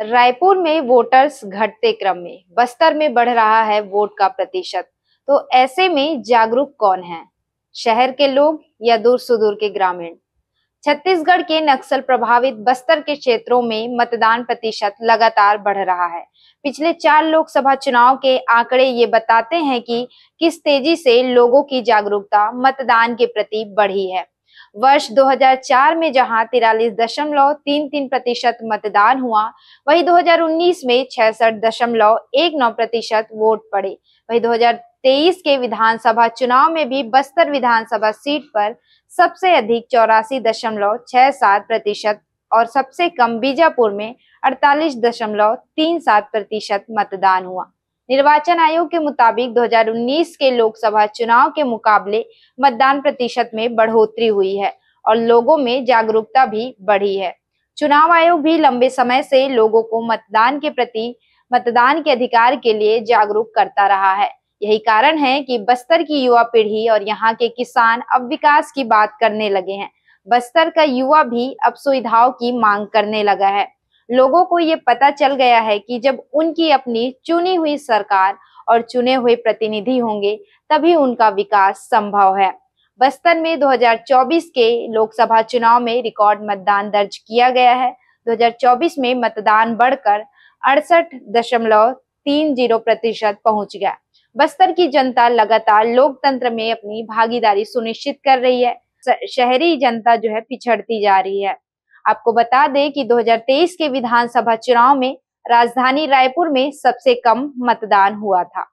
रायपुर में वोटर्स घटते क्रम में बस्तर में बढ़ रहा है वोट का प्रतिशत तो ऐसे में जागरूक कौन है शहर के लोग या दूर सुदूर के ग्रामीण छत्तीसगढ़ के नक्सल प्रभावित बस्तर के क्षेत्रों में मतदान प्रतिशत लगातार बढ़ रहा है पिछले चार लोकसभा चुनाव के आंकड़े ये बताते हैं कि किस तेजी से लोगों की जागरूकता मतदान के प्रति बढ़ी है वर्ष 2004 में जहां तिरालीस दशमलव तीन तीन प्रतिशत मतदान हुआ वही 2019 में छसठ दशमलव एक नौ प्रतिशत वोट पड़े वही 2023 के विधानसभा चुनाव में भी बस्तर विधानसभा सीट पर सबसे अधिक चौरासी दशमलव छह सात प्रतिशत और सबसे कम बीजापुर में अड़तालीस दशमलव तीन सात प्रतिशत मतदान हुआ निर्वाचन आयोग के मुताबिक 2019 के लोकसभा चुनाव के मुकाबले मतदान प्रतिशत में बढ़ोतरी हुई है और लोगों में जागरूकता भी बढ़ी है चुनाव आयोग भी लंबे समय से लोगों को मतदान के प्रति मतदान के अधिकार के लिए जागरूक करता रहा है यही कारण है कि बस्तर की युवा पीढ़ी और यहाँ के किसान अब विकास की बात करने लगे हैं बस्तर का युवा भी अब सुविधाओं की मांग करने लगा है लोगों को ये पता चल गया है कि जब उनकी अपनी चुनी हुई सरकार और चुने हुए प्रतिनिधि होंगे तभी उनका विकास संभव है बस्तर में 2024 के लोकसभा चुनाव में रिकॉर्ड मतदान दर्ज किया गया है 2024 में मतदान बढ़कर अड़सठ दशमलव तीन जीरो प्रतिशत पहुंच गया बस्तर की जनता लगातार लोकतंत्र में अपनी भागीदारी सुनिश्चित कर रही है शहरी जनता जो है पिछड़ती जा रही है आपको बता दें कि 2023 के विधानसभा चुनाव में राजधानी रायपुर में सबसे कम मतदान हुआ था